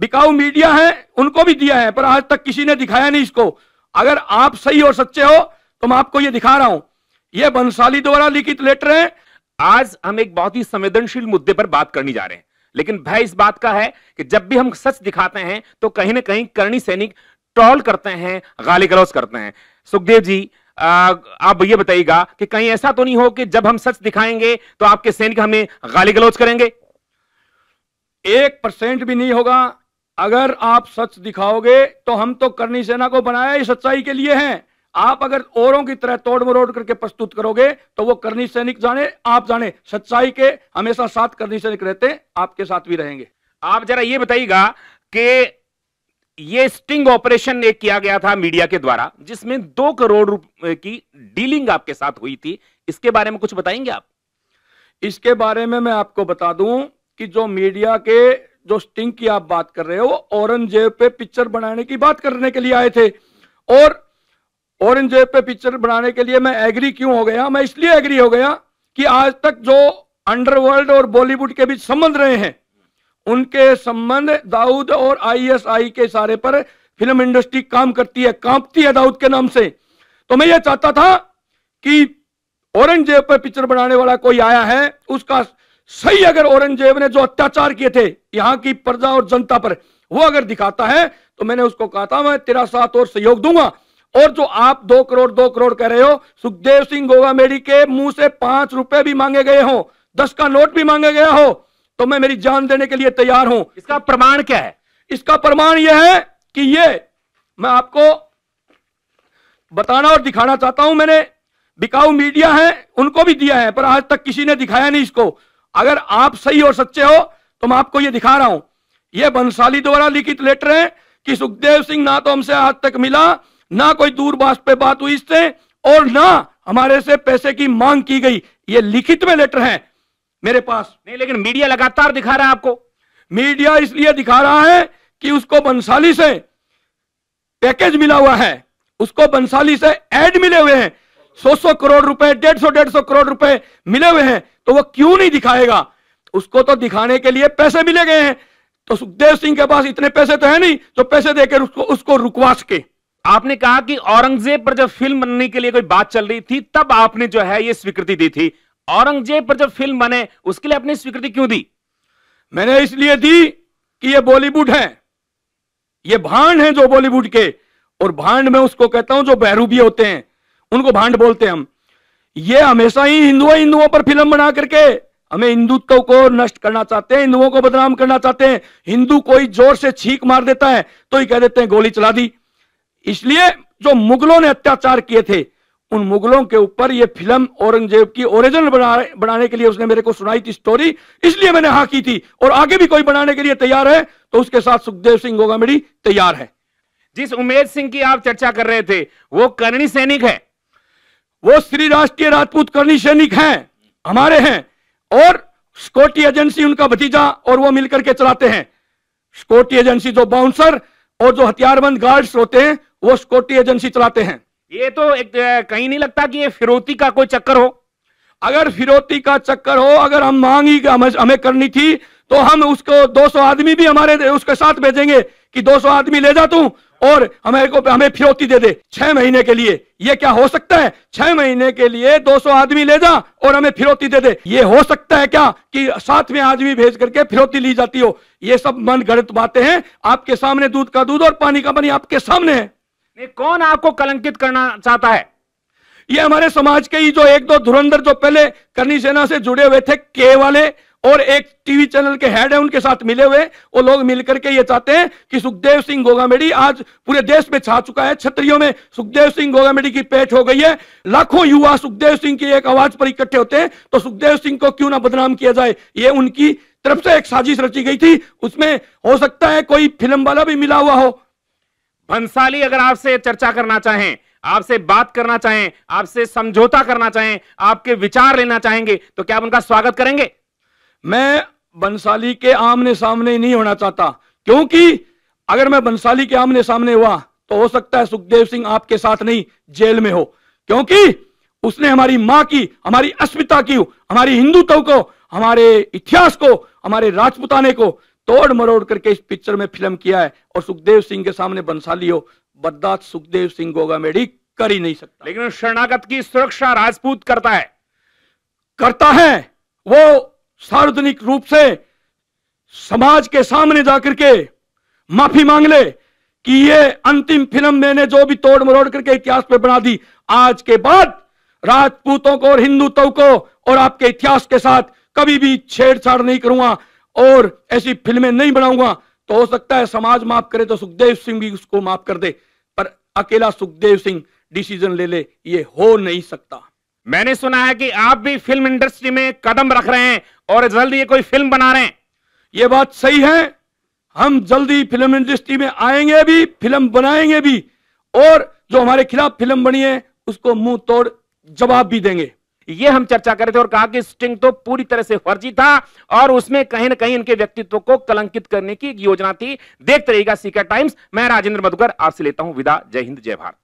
बिकाऊ मीडिया है उनको भी दिया है पर आज तक किसी ने दिखाया नहीं इसको अगर आप सही और सच्चे हो तो मैं आपको यह दिखा रहा हूं यह बंसाली द्वारा लिखित लेटर है आज हम एक बहुत ही संवेदनशील मुद्दे पर बात करने जा रहे हैं लेकिन भय इस बात का है कि जब भी हम सच दिखाते हैं तो कहीं ना कहीं करणी सैनिक ट्रॉल करते हैं गाली गलौज करते हैं सुखदेव जी आ, आप ये बताइएगा कि कहीं ऐसा तो नहीं हो कि जब हम सच दिखाएंगे तो आपके सैनिक हमें गाली गलौज करेंगे एक परसेंट भी नहीं होगा अगर आप सच दिखाओगे तो हम तो करनी सेना को बनाया ही सच्चाई के लिए हैं आप अगर औरों की तरह तोड़ मरोड़ करके प्रस्तुत करोगे तो वो करनी सैनिक जाने आप जाने सच्चाई के हमेशा साथ करनी सैनिक रहते आपके साथ भी रहेंगे आप जरा ये बताइएगा कि ये स्टिंग ऑपरेशन एक किया गया था मीडिया के द्वारा जिसमें दो करोड़ रुपए की डीलिंग आपके साथ हुई थी इसके बारे में कुछ बताएंगे आप इसके बारे में मैं आपको बता दूं कि जो मीडिया के जो स्टिंग की आप बात कर रहे हो वो औरंगजेब पे पिक्चर बनाने की बात करने के लिए आए थे और औरंगजेब पे पिक्चर बनाने के लिए मैं एग्री क्यों हो गया मैं इसलिए एग्री हो गया कि आज तक जो अंडरवर्ल्ड और बॉलीवुड के बीच संबंध रहे हैं उनके संबंध दाऊद और आईएसआई के सारे पर फिल्म इंडस्ट्री काम करती है कांपती है दाऊद के नाम से तो मैं यह चाहता था कि औरंगजेब पर पिक्चर बनाने वाला कोई आया है उसका सही अगर औरंगजेब ने जो अत्याचार किए थे यहां की प्रजा और जनता पर वो अगर दिखाता है तो मैंने उसको कहा था मैं तेरा साथ और सहयोग दूंगा और जो आप दो करोड़ दो करोड़ कह रहे हो सुखदेव सिंह गोगा मेडी के मुंह से पांच रुपए भी मांगे गए हो दस का नोट भी मांगे गया हो तो मैं मेरी जान देने के लिए तैयार हूं इसका प्रमाण क्या है इसका प्रमाण यह है कि ये मैं आपको बताना और दिखाना चाहता हूं मैंने बिकाऊ मीडिया है उनको भी दिया है पर आज तक किसी ने दिखाया नहीं इसको अगर आप सही और सच्चे हो तो मैं आपको यह दिखा रहा हूं यह बंसाली द्वारा लिखित लेटर है कि सुखदेव सिंह ना तो हमसे आज तक मिला ना कोई दूरभाष पे बात हुई इससे और ना हमारे से पैसे की मांग की गई ये लिखित में लेटर है मेरे पास नहीं लेकिन मीडिया लगातार दिखा रहा है आपको मीडिया इसलिए दिखा रहा है कि उसको बंसाली से पैकेज मिला हुआ है उसको बंसाली से एड मिले हुए हैं सौ सौ करोड़ रुपए डेढ़ सौ डेढ़ सौ करोड़ रुपए मिले हुए हैं तो वो क्यों नहीं दिखाएगा उसको तो दिखाने के लिए पैसे मिले गए हैं तो सुखदेव सिंह के पास इतने पैसे तो है नहीं जो पैसे देकर उसको उसको रुकवा सके आपने कहा कि औरंगजेब पर जब फिल्म बनने के लिए कोई बात चल रही थी तब आपने जो है ये स्वीकृति दी थी औरंगजेब पर जब फिल्म बने उसके लिए आपने स्वीकृति क्यों दी मैंने इसलिए दी कि ये बॉलीवुड है ये भांड है जो बॉलीवुड के और भांड में उसको कहता हूं जो बहरूबी होते हैं उनको भांड बोलते हैं हम ये हमेशा ही हिंदुओं हिंदुओं पर फिल्म बना करके हमें हिंदुत्व को नष्ट करना चाहते हैं हिंदुओं को बदनाम करना चाहते हैं हिंदू कोई जोर से छीक मार देता है तो ही कह देते हैं गोली चला दी इसलिए जो मुगलों ने अत्याचार किए थे उन मुगलों के ऊपर ये फिल्म औरंगजेब की ओरिजिनल बना, बनाने के लिए उसने मेरे को सुनाई थी स्टोरी इसलिए मैंने हा की थी और आगे भी कोई बनाने के लिए तैयार है तो उसके साथ सुखदेव सिंह गोगामेडी तैयार है जिस उमेश सिंह की आप चर्चा कर रहे थे वो करणी सैनिक है वो श्री राष्ट्रीय राजपूत करनी सैनिक हैं हमारे हैं और स्कोटी एजेंसी उनका भतीजा और वो मिलकर के चलाते हैं स्कोटी एजेंसी जो बाउंसर और जो हथियारबंद गार्ड्स होते हैं वो स्कोटी एजेंसी चलाते हैं ये तो एक कहीं नहीं लगता कि ये फिरौती का कोई चक्कर हो अगर फिरौती का चक्कर हो अगर हम मांगी हमें, हमें करनी थी तो हम उसको 200 आदमी भी हमारे उसके साथ भेजेंगे कि 200 आदमी ले जा तू और हमें को हमें फिरौती दे दे छह महीने के लिए ये क्या हो सकता है छह महीने के लिए 200 आदमी ले जा और हमें फिरौती दे दे ये हो सकता है क्या कि में आदमी भेज करके फिरौती ली जाती हो ये सब मन गणित बातें हैं आपके सामने दूध का दूध और पानी का पानी आपके सामने है नहीं कौन आपको कलंकित करना चाहता है ये हमारे समाज के ही जो एक दो धुरंधर जो पहले करनी सेना से जुड़े हुए थे के वाले और एक टीवी चैनल के हेड है उनके साथ मिले हुए वो लोग मिलकर के ये चाहते हैं कि सुखदेव सिंह गोगामेडी आज पूरे देश में छा चुका है छत्रियों में सुखदेव सिंह गोगामेडी की पेट हो गई है लाखों युवा सुखदेव सिंह की एक आवाज पर इकट्ठे होते हैं तो सुखदेव सिंह को क्यों ना बदनाम किया जाए ये उनकी तरफ से एक साजिश रची गई थी उसमें हो सकता है कोई फिल्म वाला भी मिला हुआ हो भंसाली अगर आपसे चर्चा करना चाहें आपसे बात करना चाहें आपसे समझौता करना चाहें आपके विचार लेना चाहेंगे तो क्या आप उनका स्वागत करेंगे मैं बंसाली के आमने सामने नहीं होना चाहता क्योंकि अगर मैं बंसाली के आमने सामने हुआ तो हो सकता है सुखदेव सिंह आपके साथ नहीं जेल में हो क्योंकि उसने हमारी मां की हमारी अस्मिता की हमारी हिंदुत्व को हमारे इतिहास को हमारे राजपुताने को तोड़ मरोड़ करके इस पिक्चर में फिल्म किया है और सुखदेव सिंह के सामने बंसाली हो बर्दाश्त सुखदेव सिंह गोगा मेडी कर ही नहीं सकता लेकिन शरणागत की सुरक्षा राजपूत करता है करता है वो सार्वजनिक रूप से समाज के सामने जाकर के माफी मांग ले कि ये अंतिम फिल्म मैंने जो भी तोड़ मरोड़ करके इतिहास पे बना दी आज के बाद राजपूतों को और हिंदुत्व को और आपके इतिहास के साथ कभी भी छेड़छाड़ नहीं करूंगा और ऐसी फिल्में नहीं बनाऊंगा तो हो सकता है समाज माफ करे तो सुखदेव सिंह भी उसको माफ कर दे पर अकेला सुखदेव सिंह डिसीजन ले ले ये हो नहीं सकता मैंने सुना है कि आप भी फिल्म इंडस्ट्री में कदम रख रहे हैं और जल्द ये कोई फिल्म बना रहे हैं ये बात सही है हम जल्दी फिल्म इंडस्ट्री में आएंगे भी फिल्म बनाएंगे भी और जो हमारे खिलाफ फिल्म बनी है उसको मुंह तोड़ जवाब भी देंगे ये हम चर्चा कर रहे थे और कहा कि स्टिंग तो पूरी तरह से फर्जी था और उसमें कहीं ना कहीं इनके व्यक्तित्व को कलंकित करने की योजना थी देखते रहिएगा सीकर टाइम्स मैं राजेंद्र मधुकर आपसे लेता हूं विदा जय हिंद जय भारत